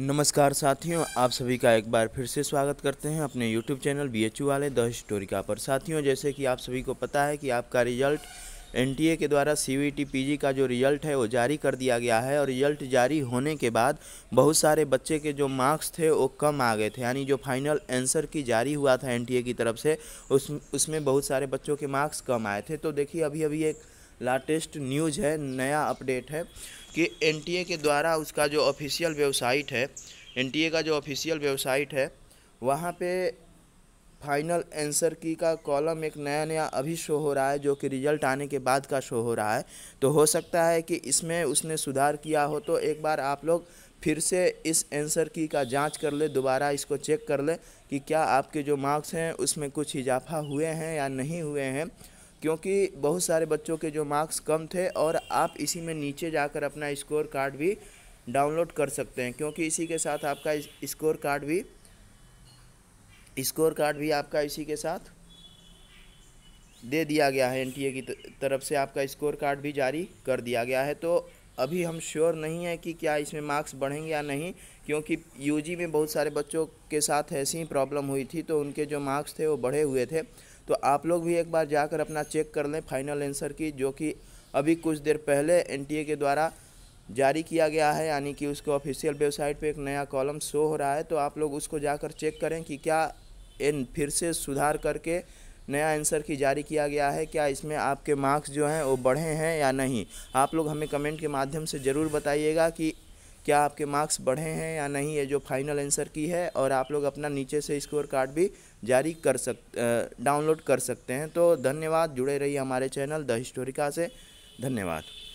नमस्कार साथियों आप सभी का एक बार फिर से स्वागत करते हैं अपने YouTube चैनल बी एच वाले द हिस्टोरिका पर साथियों जैसे कि आप सभी को पता है कि आपका रिजल्ट एन के द्वारा सी वी जी का जो रिजल्ट है वो जारी कर दिया गया है और रिजल्ट जारी होने के बाद बहुत सारे बच्चे के जो मार्क्स थे वो कम आ गए थे यानी जो फाइनल आंसर की जारी हुआ था एन की तरफ से उस उसमें बहुत सारे बच्चों के मार्क्स कम आए थे तो देखिए अभी अभी एक लाटेस्ट न्यूज़ है नया अपडेट है कि एन के द्वारा उसका जो ऑफिशियल वेबसाइट है एन का जो ऑफिशियल वेबसाइट है वहाँ पे फाइनल आंसर की का कॉलम एक नया नया अभी शो हो रहा है जो कि रिजल्ट आने के बाद का शो हो रहा है तो हो सकता है कि इसमें उसने सुधार किया हो तो एक बार आप लोग फिर से इस आंसर की का जांच कर ले दोबारा इसको चेक कर ले कि क्या आपके जो मार्क्स हैं उसमें कुछ इजाफा हुए हैं या नहीं हुए हैं क्योंकि बहुत सारे बच्चों के जो मार्क्स कम थे और आप इसी में नीचे जाकर अपना स्कोर कार्ड भी डाउनलोड कर सकते हैं क्योंकि इसी के साथ आपका स्कोर कार्ड भी स्कोर कार्ड भी आपका इसी के साथ दे दिया गया है एनटीए की तरफ से आपका स्कोर कार्ड भी जारी कर दिया गया है तो अभी हम श्योर नहीं है कि क्या इसमें मार्क्स बढ़ेंगे या नहीं क्योंकि यूजी में बहुत सारे बच्चों के साथ ऐसी ही प्रॉब्लम हुई थी तो उनके जो मार्क्स थे वो बढ़े हुए थे तो आप लोग भी एक बार जाकर अपना चेक कर लें फाइनल आंसर की जो कि अभी कुछ देर पहले एनटीए के द्वारा जारी किया गया है यानी कि उसको ऑफिशियल वेबसाइट पे एक नया कॉलम शो हो रहा है तो आप लोग उसको जाकर चेक करें कि क्या इन फिर से सुधार करके नया आंसर की जारी किया गया है क्या इसमें आपके मार्क्स जो हैं वो बढ़े हैं या नहीं आप लोग हमें कमेंट के माध्यम से ज़रूर बताइएगा कि क्या आपके मार्क्स बढ़े हैं या नहीं ये जो फाइनल आंसर की है और आप लोग अपना नीचे से स्कोर कार्ड भी जारी कर सक डाउनलोड कर सकते हैं तो धन्यवाद जुड़े रहिए हमारे चैनल द हिस्टोरिका से धन्यवाद